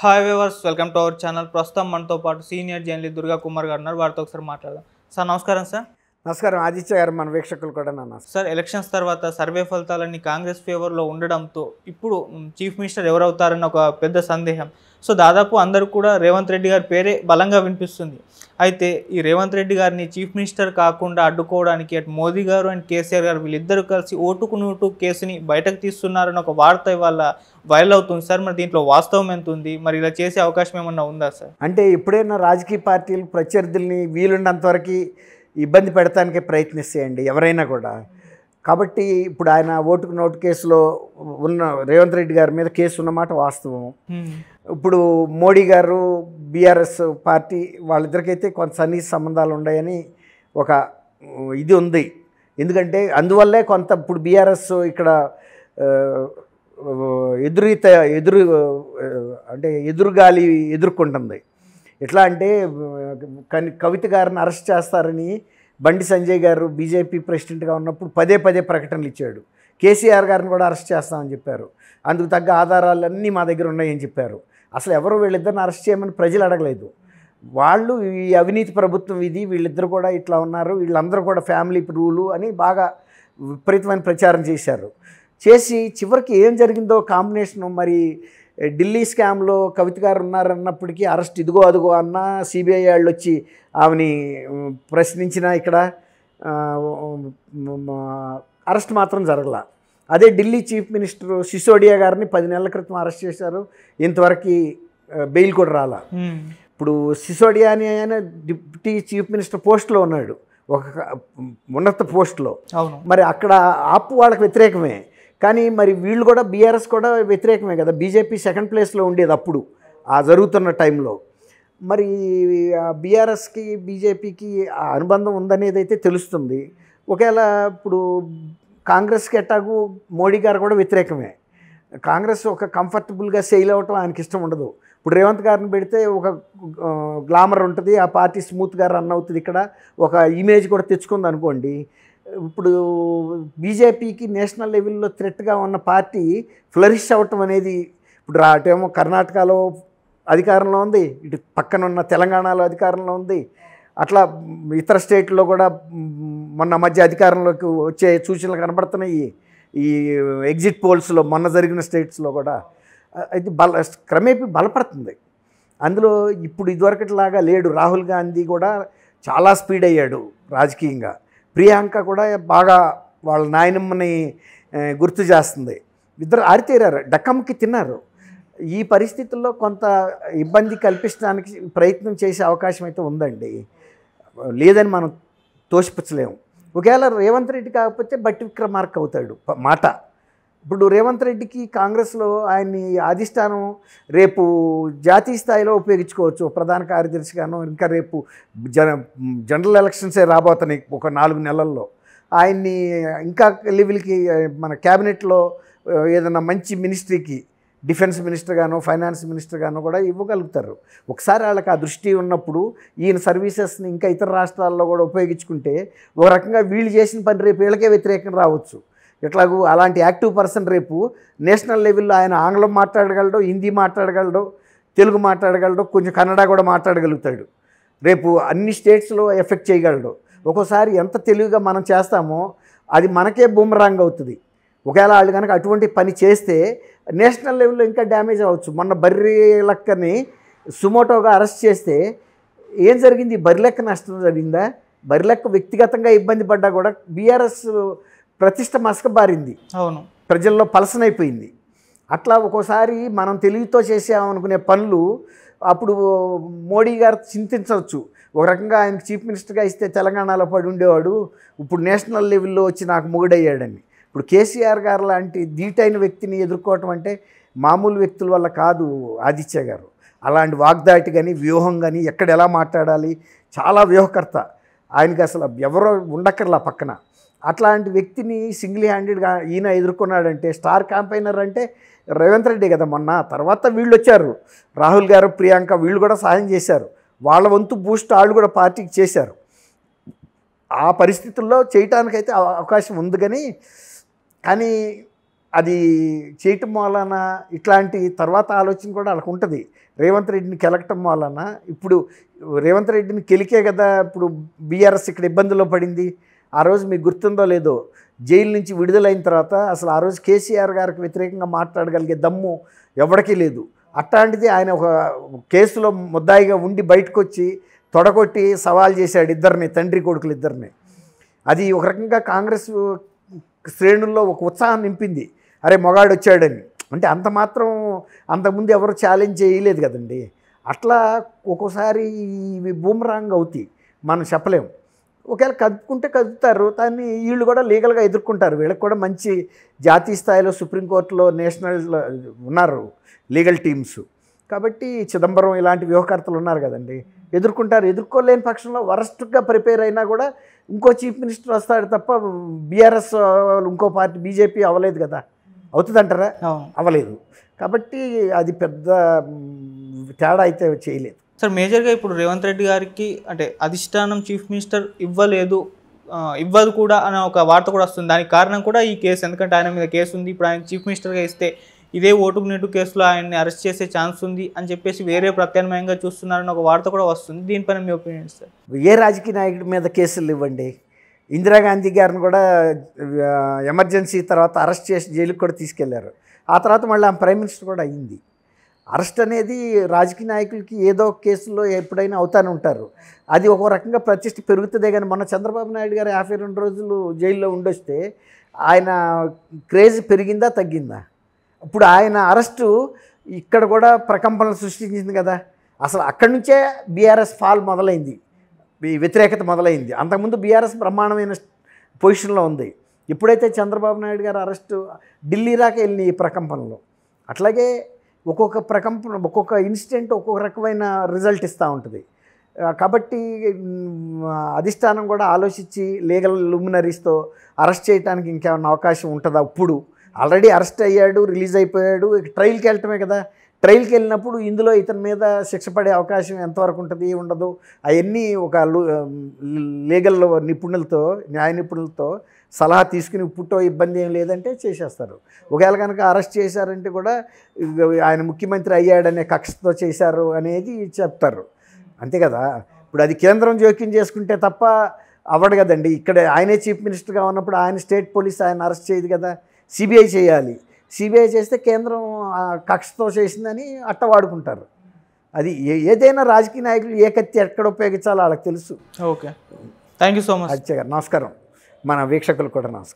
hi viewers welcome to our channel ప్రస్తుతం మనతో పాటు సీనియర్ జర్నలిస్ట్ దుర్గా కుమార్ గారు ఉన్నారు వారితో ఒకసారి మాట్లాడదాం సార్ నమస్కారం సార్ నమస్కారం ఆదిత్య గారు మన వీక్షకులు కూడా నమస్కారం సార్ ఎలక్షన్స్ తర్వాత సర్వే ఫలితాలన్నీ కాంగ్రెస్ ఫేవర్లో ఉండడంతో ఇప్పుడు చీఫ్ మినిస్టర్ ఎవరవుతారన్న ఒక పెద్ద సందేహం సో దాదాపు అందరూ కూడా రేవంత్ రెడ్డి గారి పేరే బలంగా వినిపిస్తుంది అయితే ఈ రేవంత్ రెడ్డి గారిని చీఫ్ మినిస్టర్ కాకుండా అడ్డుకోవడానికి అటు మోదీ గారు అండ్ కేసీఆర్ గారు వీళ్ళిద్దరూ కలిసి ఓటుకు నోటు కేసుని బయటకు తీస్తున్నారని ఒక వార్త ఇవాళ వైరల్ అవుతుంది సార్ మరి దీంట్లో వాస్తవం ఎంత ఉంది మరి ఇలా చేసే అవకాశం ఏమన్నా ఉందా సార్ అంటే ఎప్పుడైనా రాజకీయ పార్టీలు ప్రత్యర్థుల్ని వీలున్నంతవరకు ఇబ్బంది పెడతానికే ప్రయత్నిస్తాయండి ఎవరైనా కూడా కాబట్టి ఇప్పుడు ఆయన ఓటుకు నోటు కేసులో ఉన్న రేవంత్ రెడ్డి గారి మీద కేసు ఉన్నమాట వాస్తవం ఇప్పుడు మోడీ గారు బీఆర్ఎస్ పార్టీ వాళ్ళిద్దరికైతే కొంత సన్నిహిత సంబంధాలు ఉన్నాయని ఒక ఇది ఉంది ఎందుకంటే అందువల్లే కొంత ఇప్పుడు బీఆర్ఎస్ ఇక్కడ ఎదురీత ఎదురు అంటే ఎదురుగాలి ఎదుర్కొంటుంది ఎట్లా అంటే కవిత గారిని అరెస్ట్ చేస్తారని బండి సంజయ్ గారు బీజేపీ ప్రెసిడెంట్గా ఉన్నప్పుడు పదే పదే ప్రకటనలు ఇచ్చాడు కేసీఆర్ గారిని కూడా అరెస్ట్ చేస్తామని చెప్పారు అందుకు తగ్గ ఆధారాలన్నీ మా దగ్గర ఉన్నాయని చెప్పారు అసలు ఎవరు వీళ్ళిద్దరిని అరెస్ట్ చేయమని ప్రజలు అడగలేదు వాళ్ళు ఈ అవినీతి ప్రభుత్వం ఇది వీళ్ళిద్దరు కూడా ఇట్లా ఉన్నారు వీళ్ళందరూ కూడా ఫ్యామిలీ రూలు అని బాగా విపరీతమైన ప్రచారం చేశారు చేసి చివరికి ఏం జరిగిందో కాంబినేషన్ మరి ఢిల్లీ స్కామ్లో కవిత గారు ఉన్నారన్నప్పటికీ అరెస్ట్ ఇదిగో అదిగో అన్న సిబిఐ వాళ్ళు వచ్చి ఆమెని ప్రశ్నించిన ఇక్కడ అరెస్ట్ మాత్రం జరగల అదే ఢిల్లీ చీఫ్ మినిస్టర్ సిసోడియా గారిని పది నెలల క్రితం అరెస్ట్ చేశారు ఇంతవరకు బెయిల్ కూడా రాల ఇప్పుడు సిసోడియా అని ఆయన డిప్యూటీ చీఫ్ మినిస్టర్ పోస్ట్లో ఉన్నాడు ఒక ఉన్నత పోస్ట్లో మరి అక్కడ ఆపు వాళ్ళకి వ్యతిరేకమే కానీ మరి వీళ్ళు కూడా బీఆర్ఎస్ కూడా వ్యతిరేకమే కదా బీజేపీ సెకండ్ ప్లేస్లో ఉండేది అప్పుడు ఆ జరుగుతున్న టైంలో మరి బీఆర్ఎస్కి బీజేపీకి అనుబంధం ఉందనేది అయితే తెలుస్తుంది ఒకవేళ ఇప్పుడు కాంగ్రెస్కి ఎట్టాగు మోడీ గారు కూడా వ్యతిరేకమే కాంగ్రెస్ ఒక కంఫర్టబుల్గా సెయిల్ అవ్వటం ఆయనకి ఇష్టం ఉండదు ఇప్పుడు రేవంత్ గారిని పెడితే ఒక గ్లామర్ ఉంటుంది ఆ పార్టీ స్మూత్గా రన్ అవుతుంది ఇక్కడ ఒక ఇమేజ్ కూడా తెచ్చుకుంది అనుకోండి ఇప్పుడు బీజేపీకి నేషనల్ లెవెల్లో థ్రెట్గా ఉన్న పార్టీ ఫ్లరిష్ అవ్వటం అనేది ఇప్పుడు అటేమో కర్ణాటకలో అధికారంలో ఉంది ఇటు పక్కన ఉన్న తెలంగాణలో అధికారంలో ఉంది అట్లా ఇతర స్టేట్లో కూడా మొన్న మధ్య అధికారంలోకి వచ్చే సూచనలు కనబడుతున్నాయి ఈ ఎగ్జిట్ పోల్స్లో మొన్న జరిగిన స్టేట్స్లో కూడా అయితే బల క్రమేపీ బలపడుతుంది అందులో ఇప్పుడు ఇదివరకటిలాగా లేడు రాహుల్ గాంధీ కూడా చాలా స్పీడ్ అయ్యాడు రాజకీయంగా ప్రియాంక కూడా బాగా వాళ్ళ నాయనమ్మని గుర్తు చేస్తుంది ఇద్దరు ఆరితేరారు డక్కంకి తిన్నారు ఈ పరిస్థితుల్లో కొంత ఇబ్బంది కల్పించడానికి ప్రయత్నం చేసే అవకాశం అయితే ఉందండి లేదని మనం తోసిపుచ్చలేము ఒకవేళ రేవంత్ రెడ్డి కాకపోతే బట్టి విక్రమార్క్ అవుతాడు మాట ఇప్పుడు రేవంత్ రెడ్డికి కాంగ్రెస్లో ఆయన్ని అధిష్టానం రేపు జాతీయ స్థాయిలో ఉపయోగించుకోవచ్చు ప్రధాన కార్యదర్శిగాను ఇంకా రేపు జన జనరల్ ఎలక్షన్సే రాబోతున్నాయి ఒక నాలుగు నెలల్లో ఆయన్ని ఇంకా లెవెల్కి మన క్యాబినెట్లో ఏదైనా మంచి మినిస్ట్రీకి డిఫెన్స్ మినిస్టర్ గాను ఫైనాన్స్ మినిస్టర్ గాను కూడా ఇవ్వగలుగుతారు ఒకసారి వాళ్ళకి ఆ దృష్టి ఉన్నప్పుడు ఈయన సర్వీసెస్ని ఇంకా ఇతర రాష్ట్రాల్లో కూడా ఉపయోగించుకుంటే ఒక రకంగా వీళ్ళు చేసిన పని రేపు వీళ్ళకే వ్యతిరేకం రావచ్చు ఇట్లాగూ అలాంటి యాక్టివ్ పర్సన్ రేపు నేషనల్ లెవెల్లో ఆయన ఆంగ్లం మాట్లాడగలడు హిందీ మాట్లాడగలడు తెలుగు మాట్లాడగలడు కొంచెం కన్నడ కూడా మాట్లాడగలుగుతాడు రేపు అన్ని స్టేట్స్లో ఎఫెక్ట్ చేయగలడు ఒక్కోసారి ఎంత తెలివిగా మనం చేస్తామో అది మనకే బూమరాంగ్ అవుతుంది ఒకవేళ వాళ్ళు కనుక అటువంటి పని చేస్తే నేషనల్ లెవెల్లో ఇంకా డ్యామేజ్ అవ్వచ్చు మొన్న బర్రీ లెక్కని సుమోటోగా అరెస్ట్ చేస్తే ఏం జరిగింది బరిలెక్క నష్టం జరిగిందా బరిలెక్క వ్యక్తిగతంగా ఇబ్బంది పడ్డా కూడా బీఆర్ఎస్ ప్రతిష్ట మసకబారింది అవును ప్రజల్లో పలసనైపోయింది అట్లా ఒక్కోసారి మనం తెలివితో చేసామనుకునే పనులు అప్పుడు మోడీ గారు చింతించవచ్చు ఒక రకంగా ఆయనకు చీఫ్ మినిస్టర్గా ఇస్తే తెలంగాణలో పడి ఉండేవాడు ఇప్పుడు నేషనల్ లెవెల్లో వచ్చి నాకు మొగుడయ్యాడని ఇప్పుడు కేసీఆర్ గారు లాంటి ధీటైన వ్యక్తిని ఎదుర్కోవటం అంటే మామూలు వ్యక్తుల వల్ల కాదు ఆదిత్య గారు అలాంటి వాగ్దాటి కానీ వ్యూహం కానీ ఎక్కడ ఎలా మాట్లాడాలి చాలా వ్యూహకర్త ఆయనకి అసలు ఎవరో ఉండక్కర్లా పక్కన అట్లాంటి వ్యక్తిని సింగిల్ హ్యాండెడ్గా ఈయన ఎదుర్కొన్నాడంటే స్టార్ క్యాంపైనర్ అంటే రేవంత్ రెడ్డి కదా మొన్న తర్వాత వీళ్ళు వచ్చారు రాహుల్ గారు ప్రియాంక వీళ్ళు కూడా సాయం చేశారు వాళ్ళ వంతు బూస్ట్ వాళ్ళు కూడా పార్టీకి చేశారు ఆ పరిస్థితుల్లో చేయటానికైతే అవకాశం ఉంది కానీ కానీ అది చేయటం వలన ఇట్లాంటి తర్వాత ఆలోచన కూడా వాళ్ళకు ఉంటుంది రేవంత్ రెడ్డిని కెలకటం వలన ఇప్పుడు రేవంత్ రెడ్డిని కెలికే కదా ఇప్పుడు బీఆర్ఎస్ ఇక్కడ ఇబ్బందుల్లో పడింది ఆ రోజు మీకు గుర్తుందో లేదో జైలు నుంచి విడుదలైన తర్వాత అసలు ఆ రోజు కేసీఆర్ గారికి వ్యతిరేకంగా మాట్లాడగలిగే దమ్ము ఎవరికీ లేదు అట్లాంటిది ఆయన ఒక కేసులో ముద్దాయిగా ఉండి బయటకు వచ్చి తొడగొట్టి సవాల్ చేశాడు ఇద్దరిని తండ్రి కొడుకులు ఇద్దరిని అది ఒక రకంగా కాంగ్రెస్ శ్రేణుల్లో ఒక ఉత్సాహం నింపింది అరే మొగాడు వచ్చాడని అంటే అంత మాత్రం అంతకుముందు ఎవరు ఛాలెంజ్ చేయలేదు కదండి అట్లా ఒక్కోసారి ఇవి బూమరాంగ్ అవుతాయి మనం చెప్పలేము ఒకవేళ కదుపుకుంటే కదుపుతారు దాన్ని వీళ్ళు కూడా లీగల్గా ఎదుర్కొంటారు వీళ్ళకి కూడా మంచి జాతీయ స్థాయిలో సుప్రీంకోర్టులో నేషనల్ ఉన్నారు లీగల్ టీమ్స్ కాబట్టి చిదంబరం ఇలాంటి వ్యూహకర్తలు ఉన్నారు కదండి ఎదుర్కొంటారు ఎదుర్కోలేని పక్షంలో వరస్ట్గా ప్రిపేర్ అయినా కూడా ఇంకో చీఫ్ మినిస్టర్ వస్తాడు తప్ప బీఆర్ఎస్ ఇంకో పార్టీ బీజేపీ అవ్వలేదు కదా అవుతుందంటారా అవ్వలేదు కాబట్టి అది పెద్ద తేడా అయితే చేయలేదు సార్ మేజర్గా ఇప్పుడు రేవంత్ రెడ్డి గారికి అంటే అధిష్టానం చీఫ్ మినిస్టర్ ఇవ్వలేదు ఇవ్వదు కూడా అనే ఒక వార్త కూడా వస్తుంది దానికి కారణం కూడా ఈ కేసు ఎందుకంటే ఆయన మీద కేసు ఉంది ఇప్పుడు ఆయన చీఫ్ మినిస్టర్గా ఇస్తే ఇదే ఓటుకు నెట్టు కేసులో ఆయన్ని అరెస్ట్ చేసే ఛాన్స్ ఉంది అని చెప్పేసి వేరే ప్రత్యామ్నాయంగా చూస్తున్నారని ఒక వార్త కూడా వస్తుంది దీనిపైన మీ ఒపీనియన్ సార్ ఏ రాజకీయ నాయకుడి మీద కేసులు ఇవ్వండి ఇందిరాగాంధీ గారిని కూడా ఎమర్జెన్సీ తర్వాత అరెస్ట్ చేసి జైలుకి కూడా తీసుకెళ్లారు ఆ తర్వాత మళ్ళీ ఆమె ప్రైమ్ మినిస్టర్ కూడా అయింది అరెస్ట్ అనేది రాజకీయ నాయకులకి ఏదో కేసులో ఎప్పుడైనా అవుతానే ఉంటారు అది ఒక రకంగా ప్రతిష్ట పెరుగుతుందే కానీ మన చంద్రబాబు నాయుడు గారు యాభై రెండు రోజులు జైల్లో ఉండొస్తే ఆయన క్రేజ్ పెరిగిందా తగ్గిందా ఇప్పుడు ఆయన అరెస్టు ఇక్కడ కూడా ప్రకంపనలు సృష్టించింది కదా అసలు అక్కడి నుంచే బీఆర్ఎస్ ఫాల్ మొదలైంది వ్యతిరేకత మొదలైంది అంతకుముందు బీఆర్ఎస్ బ్రహ్మాండమైన పొజిషన్లో ఉంది ఎప్పుడైతే చంద్రబాబు నాయుడు గారు అరెస్టు ఢిల్లీ రాక వెళ్ళిన ఈ ప్రకంపనలో అట్లాగే ఒక్కొక్క ప్రకంప ఒక్కొక్క ఇన్సిడెంట్ ఒక్కొక్క రకమైన రిజల్ట్ ఇస్తూ ఉంటుంది కాబట్టి అధిష్టానం కూడా ఆలోచించి లీగల్ లుమినరీస్తో అరెస్ట్ చేయడానికి ఇంకేమైనా అవకాశం ఉంటుందా ఇప్పుడు ఆల్రెడీ అరెస్ట్ అయ్యాడు రిలీజ్ అయిపోయాడు ట్రయల్కి వెళ్ళటమే కదా ట్రైల్కి వెళ్ళినప్పుడు ఇందులో ఇతని మీద శిక్ష పడే అవకాశం ఎంతవరకు ఉంటుంది ఉండదు అవన్నీ ఒక లీగల్ నిపుణులతో న్యాయ నిపుణులతో సలహా తీసుకుని పుట్టో ఇబ్బంది ఏం లేదంటే చేసేస్తారు ఒకవేళ కనుక అరెస్ట్ చేశారంటే కూడా ఆయన ముఖ్యమంత్రి అయ్యాడనే కక్షతో చేశారు అనేది చెప్తారు అంతే కదా ఇప్పుడు అది కేంద్రం జోక్యం చేసుకుంటే తప్ప అవ్వడు కదండి ఇక్కడ ఆయనే చీఫ్ మినిస్టర్గా ఉన్నప్పుడు ఆయన స్టేట్ పోలీస్ ఆయన అరెస్ట్ చేయదు కదా సిబిఐ చేయాలి సిబిఐ చేస్తే కేంద్రం కక్షతో చేసిందని అట్ట వాడుకుంటారు అది ఏదైనా రాజకీయ నాయకులు ఏ కత్తి ఎక్కడ ఉపయోగించాలో వాళ్ళకి తెలుసు okay thank you so much నమస్కారం మన వీక్షకులు కూడా నమస్కారం